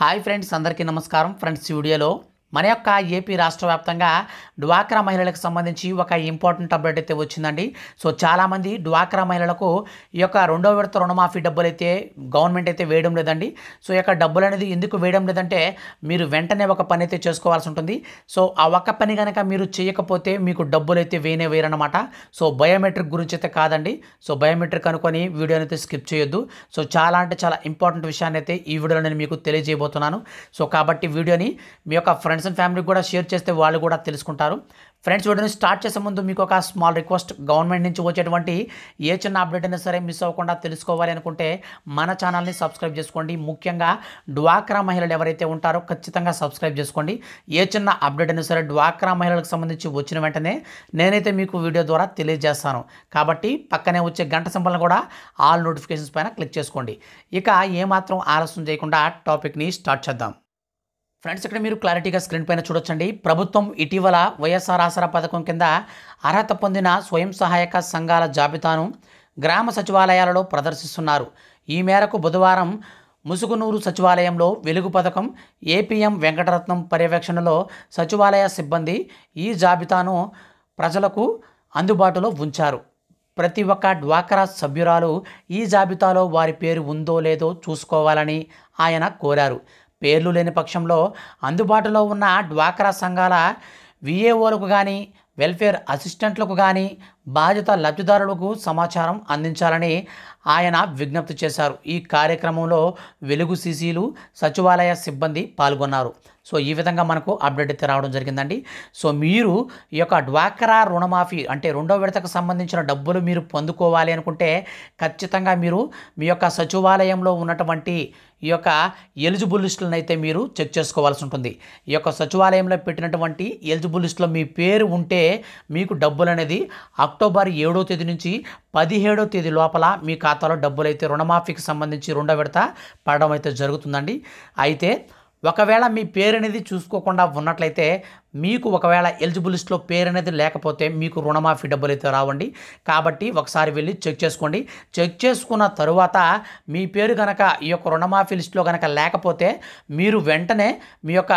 hi friends అందరికీ నమస్కారం friends వీడియోలో మన యొక్క ఏపీ రాష్ట్ర వ్యాప్తంగా డ్వాక్రా మహిళలకు సంబంధించి ఒక ఇంపార్టెంట్ అప్డేట్ అయితే వచ్చిందండి సో చాలామంది డ్వాక్రా మహిళలకు ఈ యొక్క రెండో విడత రుణమాఫీ డబ్బులు అయితే గవర్నమెంట్ అయితే వేయడం లేదండి సో ఈ యొక్క డబ్బులు అనేది ఎందుకు వేయడం లేదంటే మీరు వెంటనే ఒక పని అయితే చేసుకోవాల్సి ఉంటుంది సో ఆ ఒక్క పని కనుక మీరు చేయకపోతే మీకు డబ్బులు అయితే వేయనే వేయరనమాట సో బయోమెట్రిక్ గురించి అయితే కాదండి సో బయోమెట్రిక్ అనుకొని వీడియోని అయితే స్కిప్ చేయొద్దు సో చాలా అంటే చాలా ఇంపార్టెంట్ విషయాన్ని అయితే ఈ వీడియోలో నేను మీకు తెలియజేయబోతున్నాను సో కాబట్టి వీడియోని మీ యొక్క ఫ్రెండ్స్ ఫ్రెండ్స్ అండ్ ఫ్యామిలీకి కూడా షేర్ చేస్తే వాళ్ళు కూడా తెలుసుకుంటారు ఫ్రెండ్స్ వీడియోని స్టార్ట్ చేసే ముందు మీకు ఒక స్మాల్ రిక్వెస్ట్ గవర్నమెంట్ నుంచి వచ్చేటువంటి ఏ చిన్న అప్డేట్ అయినా సరే మిస్ అవ్వకుండా తెలుసుకోవాలి అనుకుంటే మన ఛానల్ని సబ్స్క్రైబ్ చేసుకోండి ముఖ్యంగా డ్వాక్రా మహిళలు ఎవరైతే ఉంటారో ఖచ్చితంగా సబ్స్క్రైబ్ చేసుకోండి ఏ చిన్న అప్డేట్ అయినా సరే డ్వాక్రా మహిళలకు సంబంధించి వచ్చిన వెంటనే నేనైతే మీకు వీడియో ద్వారా తెలియజేస్తాను కాబట్టి పక్కనే వచ్చే గంట సంబంధం కూడా ఆల్ నోటిఫికేషన్స్ పైన క్లిక్ చేసుకోండి ఇక ఏమాత్రం ఆలస్యం చేయకుండా టాపిక్ని స్టార్ట్ చేద్దాం ఫ్రెండ్స్ ఇక్కడ మీరు క్లారిటీగా స్క్రీన్ పైన చూడొచ్చండి ప్రభుత్వం ఇటీవల వైఎస్ఆర్ ఆసరా పథకం కింద అర్హత పొందిన స్వయం సహాయక సంఘాల జాబితాను గ్రామ సచివాలయాలలో ప్రదర్శిస్తున్నారు ఈ మేరకు బుధవారం ముసుగునూరు సచివాలయంలో వెలుగు పథకం ఏపీఎం వెంకటరత్నం పర్యవేక్షణలో సచివాలయ సిబ్బంది ఈ జాబితాను ప్రజలకు అందుబాటులో ఉంచారు ప్రతి ఒక్క డ్వాక్రా సభ్యురాలు ఈ జాబితాలో వారి పేరు ఉందో లేదో చూసుకోవాలని ఆయన కోరారు పేర్లు లేని పక్షంలో అందుబాటులో ఉన్న డ్వాక్రా సంఘాల విఏఓలకు కానీ వెల్ఫేర్ అసిస్టెంట్లకు కానీ బాధిత లబ్ధిదారులకు సమాచారం అందించాలని ఆయన విజ్ఞప్తి చేశారు ఈ కార్యక్రమంలో వెలుగు సీసీలు సచివాలయ సిబ్బంది పాల్గొన్నారు సో ఈ విధంగా మనకు అప్డేట్ అయితే రావడం జరిగిందండి సో మీరు ఈ యొక్క డ్వాక్రా రుణమాఫీ అంటే రెండో విడతకు సంబంధించిన డబ్బులు మీరు పొందుకోవాలి అనుకుంటే ఖచ్చితంగా మీరు మీ యొక్క సచివాలయంలో ఉన్నటువంటి ఈ యొక్క ఎలిజిబుల్ లిస్టులను అయితే మీరు చెక్ చేసుకోవాల్సి ఉంటుంది ఈ యొక్క సచివాలయంలో పెట్టినటువంటి ఎలిజిబుల్ లిస్టులో మీ పేరు ఉంటే మీకు డబ్బులు అనేది అక్టోబర్ ఏడో తేదీ నుంచి పదిహేడో తేదీ లోపల మీ ఖాతాలో డబ్బులైతే రుణమాఫీకి సంబంధించి రెండో విడత పడడం అయితే జరుగుతుందండి అయితే ఒకవేళ మీ పేరు అనేది చూసుకోకుండా ఉన్నట్లయితే మీకు ఒకవేళ ఎలిజిబుల్ లిస్ట్లో పేరు అనేది లేకపోతే మీకు రుణమాఫీ డబ్బులు అయితే రావండి కాబట్టి ఒకసారి వెళ్ళి చెక్ చేసుకోండి చెక్ చేసుకున్న తరువాత మీ పేరు కనుక ఈ యొక్క రుణమాఫీ లిస్ట్లో కనుక లేకపోతే మీరు వెంటనే మీ యొక్క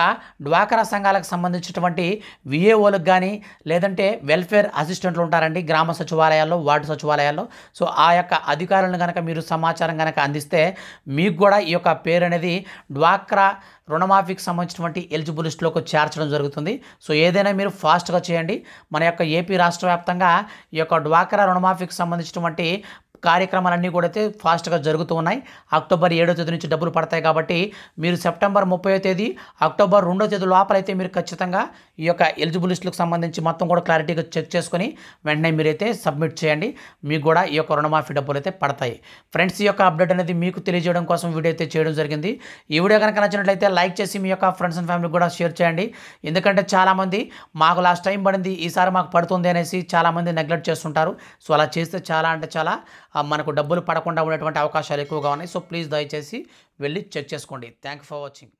డ్వాకరా సంఘాలకు సంబంధించినటువంటి విఏఓలకు కానీ లేదంటే వెల్ఫేర్ అసిస్టెంట్లు ఉంటారండి గ్రామ సచివాలయాల్లో వార్డు సచివాలయాల్లో సో ఆ యొక్క అధికారులను కనుక మీరు సమాచారం కనుక అందిస్తే మీకు కూడా ఈ యొక్క పేరు అనేది డ్వాక్రా రుణమాఫీకి సంబంధించినటువంటి ఎలిజిబుల్ లిస్టులోకి చేర్చడం జరుగుతుంది సో ఏదైనా మీరు ఫాస్ట్గా చేయండి మన యొక్క ఏపీ రాష్ట్ర వ్యాప్తంగా ఈ యొక్క డ్వాక్రా రుణమాఫీకి సంబంధించినటువంటి కార్యక్రమాలన్నీ కూడా అయితే ఫాస్ట్గా జరుగుతూ ఉన్నాయి అక్టోబర్ ఏడో తేదీ నుంచి డబ్బులు పడతాయి కాబట్టి మీరు సెప్టెంబర్ ముప్పై తేదీ అక్టోబర్ రెండో తేదీ లోపలైతే మీరు ఖచ్చితంగా ఈ యొక్క ఎలిజిబుల్ లిస్టులకు సంబంధించి మొత్తం కూడా క్లారిటీగా చెక్ చేసుకొని వెంటనే మీరైతే సబ్మిట్ చేయండి మీకు కూడా ఈ యొక్క రుణమాఫీ డబ్బులు అయితే పడతాయి ఫ్రెండ్స్ ఈ యొక్క అప్డేట్ అనేది మీకు తెలియజేయడం కోసం వీడియో అయితే చేయడం జరిగింది ఈ వీడియో కనుక నచ్చినట్లయితే లైక్ చేసి మీ యొక్క ఫ్రెండ్స్ అండ్ ఫ్యామిలీ కూడా షేర్ చేయండి ఎందుకంటే చాలామంది మాకు లాస్ట్ టైం పడింది ఈసారి మాకు పడుతుంది అనేసి చాలామంది నెగ్లెక్ట్ చేస్తుంటారు సో అలా చేస్తే చాలా అంటే చాలా మనకు డబ్బులు పడకుండా ఉండేటువంటి అవకాశాలు ఎక్కువగా ఉన్నాయి సో ప్లీజ్ దయచేసి వెళ్ళి చెక్ చేసుకోండి థ్యాంక్ ఫర్ వాచింగ్